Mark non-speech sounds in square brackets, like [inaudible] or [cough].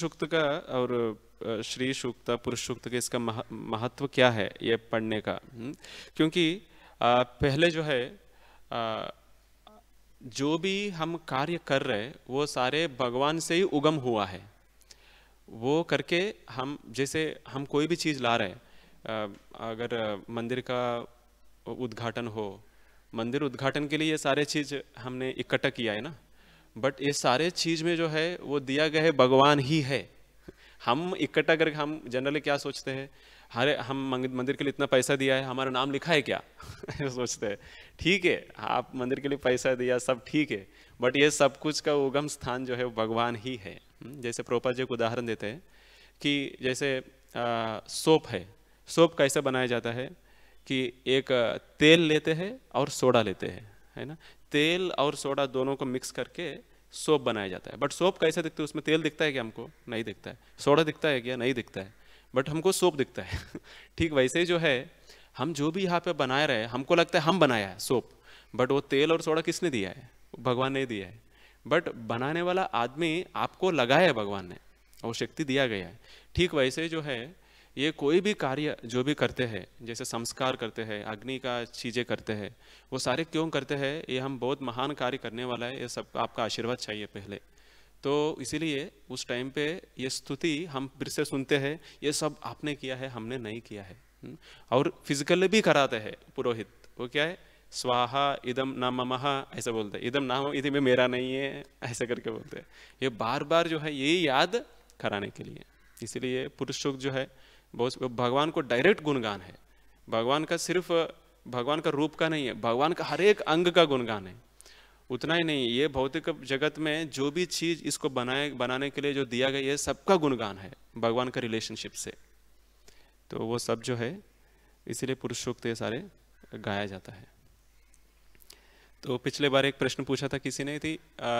सूक्त का और श्री सूक्त पुरुष सूक्त के इसका मह, महत्व क्या है ये पढ़ने का हम्म, क्योंकि आ, पहले जो है आ, जो भी हम कार्य कर रहे वो सारे भगवान से ही उगम हुआ है वो करके हम जैसे हम कोई भी चीज़ ला रहे हैं अगर मंदिर का उद्घाटन हो मंदिर उद्घाटन के लिए ये सारे चीज़ हमने इकट्ठा किया है ना बट ये सारे चीज में जो है वो दिया गया है भगवान ही है हम इकट्ठा करके हम जनरली क्या सोचते हैं हरे हम मंदिर के लिए इतना पैसा दिया है हमारा नाम लिखा है क्या [laughs] सोचते हैं ठीक है आप मंदिर के लिए पैसा दिया सब ठीक है बट ये सब कुछ का उगम स्थान जो है वो भगवान ही है हम्म, जैसे प्रोपा जी को उदाहरण देते हैं कि जैसे आ, सोप है सोप कैसे बनाया जाता है कि एक तेल लेते हैं और सोडा लेते हैं है ना तेल और सोडा दोनों को मिक्स करके सोप बनाया जाता है बट सोप कैसे दिखते हैं उसमें तेल दिखता है क्या हमको नहीं दिखता है सोडा दिखता है क्या नहीं दिखता है बट हमको सोप दिखता है [laughs] ठीक वैसे ही जो है हम जो भी यहाँ पे बनाए रहे हैं हमको लगता है हम बनाया है सोप बट वो तेल और सोडा किसने दिया है भगवान ने दिया है बट बनाने वाला आदमी आपको लगाया है भगवान ने और शक्ति दिया गया है ठीक वैसे जो है ये कोई भी कार्य जो भी करते हैं जैसे संस्कार करते हैं अग्नि का चीज़ें करते हैं वो सारे क्यों करते हैं ये हम बहुत महान कार्य करने वाला है ये सब आपका आशीर्वाद चाहिए पहले तो इसीलिए उस टाइम पे ये स्तुति हम फिर से सुनते हैं ये सब आपने किया है हमने नहीं किया है हम्म, और फिजिकली भी कराते हैं पुरोहित वो क्या है स्वाहा इदम ना ममहा ऐसा बोलते हैं इदम नाम इधम में मेरा नहीं है ऐसे करके बोलते हैं ये बार बार जो है ये याद कराने के लिए इसीलिए पुरुष जो है बहुत भगवान को डायरेक्ट गुणगान है भगवान का सिर्फ भगवान का रूप का नहीं है भगवान का हर एक अंग का गुणगान है उतना ही नहीं ये भौतिक जगत में जो भी चीज़ इसको बनाए बनाने के लिए जो दिया गया है सबका गुणगान है भगवान का रिलेशनशिप से तो वो सब जो है इसीलिए पुरुषोक्त ये सारे गाया जाता है तो पिछले बार एक प्रश्न पूछा था किसी ने थी आ,